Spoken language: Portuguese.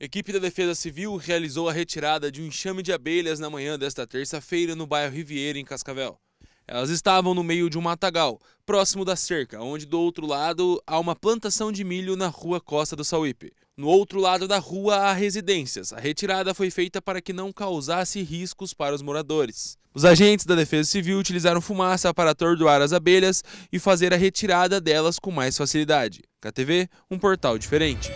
Equipe da Defesa Civil realizou a retirada de um enxame de abelhas na manhã desta terça-feira no bairro Riviera, em Cascavel. Elas estavam no meio de um matagal, próximo da cerca, onde do outro lado há uma plantação de milho na rua Costa do Sauípe. No outro lado da rua há residências. A retirada foi feita para que não causasse riscos para os moradores. Os agentes da Defesa Civil utilizaram fumaça para atordoar as abelhas e fazer a retirada delas com mais facilidade. KTV, um portal diferente.